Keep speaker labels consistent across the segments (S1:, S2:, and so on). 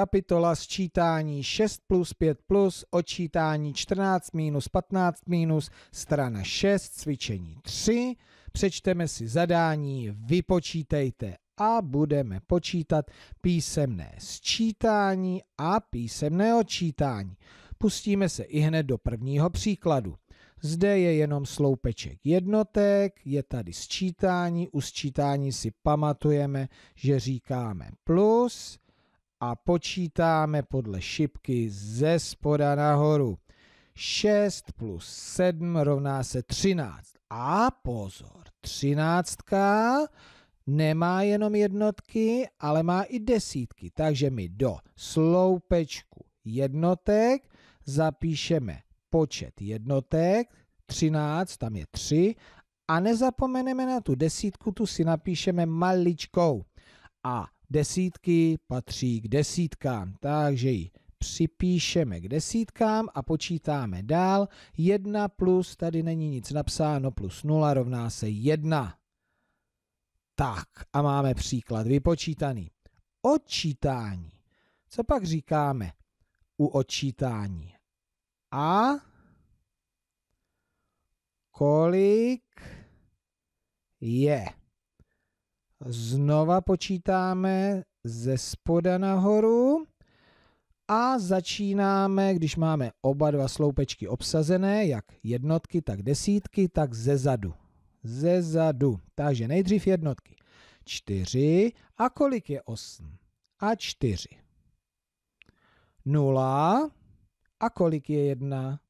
S1: kapitola sčítání 6 plus 5 plus, odčítání 14 minus 15 minus, strana 6, cvičení 3. Přečteme si zadání, vypočítejte a budeme počítat písemné sčítání a písemné odčítání. Pustíme se i hned do prvního příkladu. Zde je jenom sloupeček jednotek, je tady sčítání, u sčítání si pamatujeme, že říkáme plus, a počítáme podle šipky ze spoda nahoru. 6 plus 7 rovná se 13. A pozor, 13 nemá jenom jednotky, ale má i desítky. Takže my do sloupečku jednotek zapíšeme počet jednotek, 13, tam je 3, a nezapomeneme na tu desítku, tu si napíšeme maličkou. A desítky patří k desítkám, takže ji připíšeme k desítkám a počítáme dál. 1 plus, tady není nic napsáno, plus 0 rovná se 1. Tak a máme příklad vypočítaný. Odčítání. Co pak říkáme u odčítání? A kolik je Znova počítáme ze spoda nahoru a začínáme, když máme oba dva sloupečky obsazené, jak jednotky, tak desítky, tak ze zadu. Ze zadu. Takže nejdřív jednotky. čtyři a kolik je osm A čtyři nula a kolik je jedna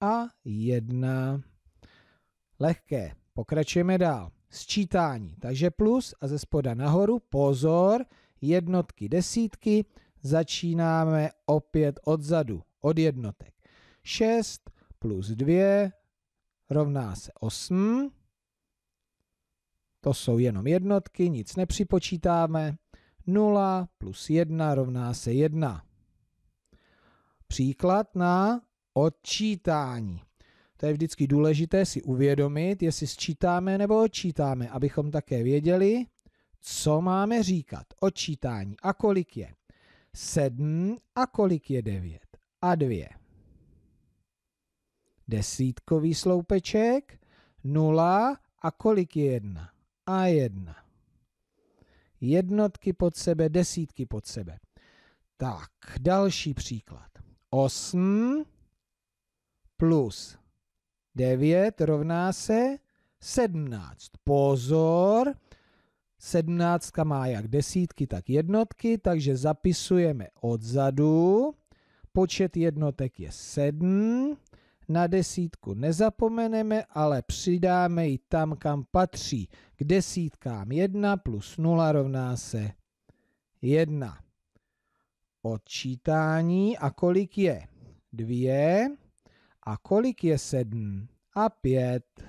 S1: A jedna. Lehké. Pokračujeme dál sčítání. Takže plus a ze spoda nahoru, pozor, jednotky, desítky, začínáme opět odzadu, od jednotek. 6 plus 2 rovná se 8. To jsou jenom jednotky, nic nepřipočítáme. 0 plus 1 rovná se 1. Příklad na odčítání. To je vždycky důležité si uvědomit, jestli sčítáme nebo odčítáme, abychom také věděli, co máme říkat Odčítání a kolik je. Sedm. a kolik je devět? a dvě. Desítkový sloupeček Nula. a kolik je jedna. a jedna. Jednotky pod sebe, desítky pod sebe. Tak, další příklad. Osm plus 9 rovná se 17. Pozor, 17 má jak desítky, tak jednotky, takže zapisujeme odzadu. Počet jednotek je 7. Na desítku nezapomeneme, ale přidáme ji tam, kam patří. K desítkám 1 plus 0 rovná se 1. Odčítání a kolik je? 2. A kolik je sedm? A pět.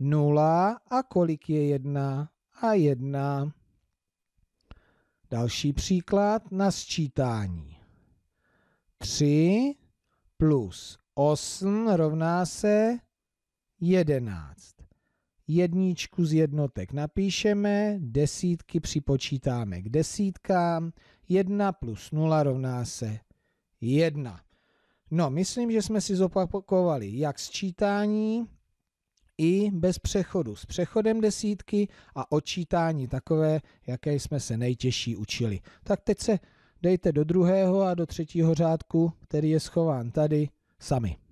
S1: Nula a kolik je jedna? A jedna. Další příklad na sčítání. 3 plus 8 rovná se 11. Jedničku z jednotek napíšeme, desítky připočítáme k desítkám, 1 plus 0 rovná se 1. No, myslím, že jsme si zopakovali jak sčítání i bez přechodu. S přechodem desítky a odčítání takové, jaké jsme se nejtěžší učili. Tak teď se dejte do druhého a do třetího řádku, který je schován tady sami.